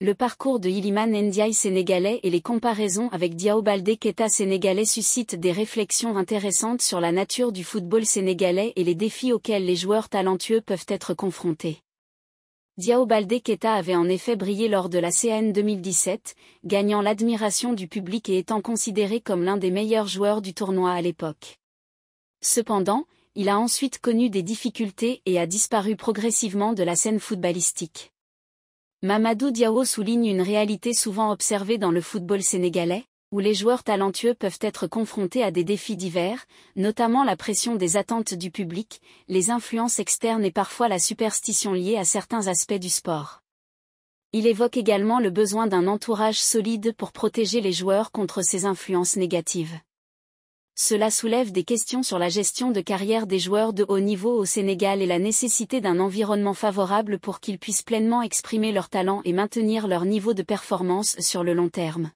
Le parcours de Iliman Ndiaye sénégalais et les comparaisons avec Diaobalde Keta sénégalais suscitent des réflexions intéressantes sur la nature du football sénégalais et les défis auxquels les joueurs talentueux peuvent être confrontés. Diaobalde Keta avait en effet brillé lors de la CN 2017, gagnant l'admiration du public et étant considéré comme l'un des meilleurs joueurs du tournoi à l'époque. Cependant, il a ensuite connu des difficultés et a disparu progressivement de la scène footballistique. Mamadou Diao souligne une réalité souvent observée dans le football sénégalais, où les joueurs talentueux peuvent être confrontés à des défis divers, notamment la pression des attentes du public, les influences externes et parfois la superstition liée à certains aspects du sport. Il évoque également le besoin d'un entourage solide pour protéger les joueurs contre ces influences négatives. Cela soulève des questions sur la gestion de carrière des joueurs de haut niveau au Sénégal et la nécessité d'un environnement favorable pour qu'ils puissent pleinement exprimer leur talent et maintenir leur niveau de performance sur le long terme.